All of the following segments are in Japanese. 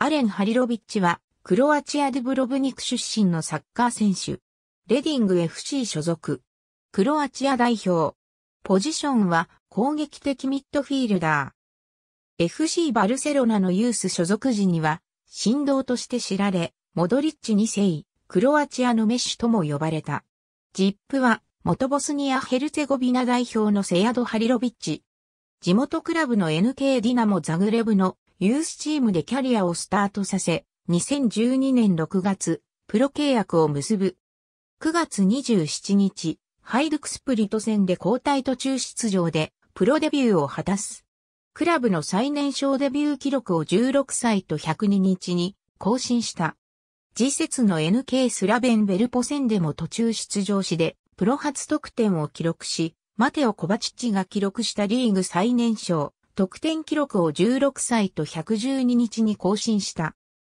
アレン・ハリロビッチは、クロアチア・ドゥブロブニク出身のサッカー選手。レディング FC 所属。クロアチア代表。ポジションは攻撃的ミッドフィールダー。FC バルセロナのユース所属時には、神童として知られ、モドリッチ2世、クロアチアのメッシュとも呼ばれた。ジップは、元ボスニア・ヘルツェゴビナ代表のセヤド・ハリロビッチ。地元クラブの NK ディナモ・ザグレブのユースチームでキャリアをスタートさせ、2012年6月、プロ契約を結ぶ。9月27日、ハイドクスプリト戦で交代途中出場で、プロデビューを果たす。クラブの最年少デビュー記録を16歳と102日に更新した。次節の NK スラベンベルポ戦でも途中出場しで、プロ初得点を記録し、マテオ・コバチッチが記録したリーグ最年少、得点記録を16歳と112日に更新した。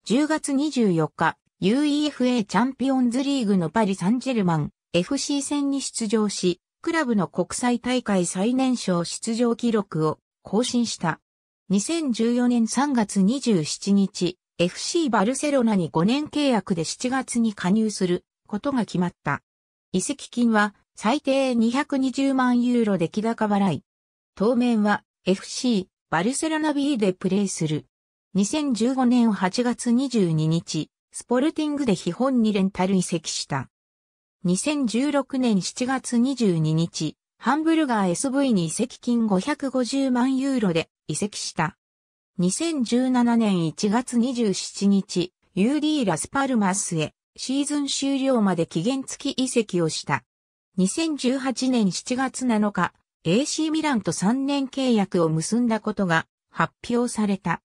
10月24日、UEFA チャンピオンズリーグのパリ・サンジェルマン FC 戦に出場し、クラブの国際大会最年少出場記録を更新した。2014年3月27日、FC バルセロナに5年契約で7月に加入することが決まった。移籍金は最低220万ユーロ出来高払い。当面は FC バルセロナ B でプレーする。2015年8月22日、スポルティングで基本にレンタル移籍した。2016年7月22日、ハンブルガー SV に移籍金550万ユーロで移籍した。2017年1月27日、UD ラスパルマスへシーズン終了まで期限付き移籍をした。2018年7月7日、AC ミランと3年契約を結んだことが発表された。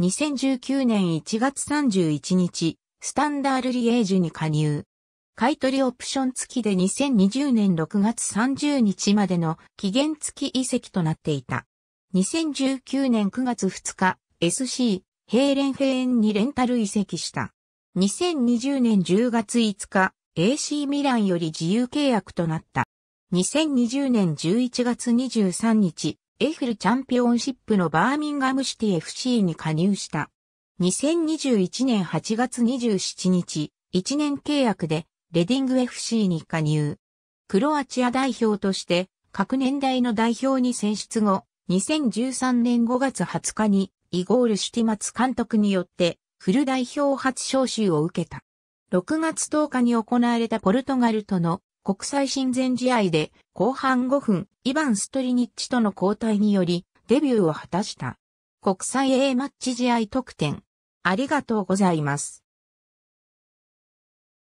2019年1月31日、スタンダールリエージュに加入。買取オプション付きで2020年6月30日までの期限付き移籍となっていた。2019年9月2日、SC、ヘーレンヘェーンにレンタル移籍した。2020年10月5日、AC ミランより自由契約となった。2020年11月23日、エフルチャンピオンシップのバーミンガムシティ FC に加入した。2021年8月27日、1年契約でレディング FC に加入。クロアチア代表として各年代の代表に選出後、2013年5月20日にイゴールシティマツ監督によってフル代表初招集を受けた。6月10日に行われたポルトガルとの国際親善試合で後半5分、イバン・ストリニッチとの交代によりデビューを果たした。国際 A マッチ試合得点。ありがとうございます。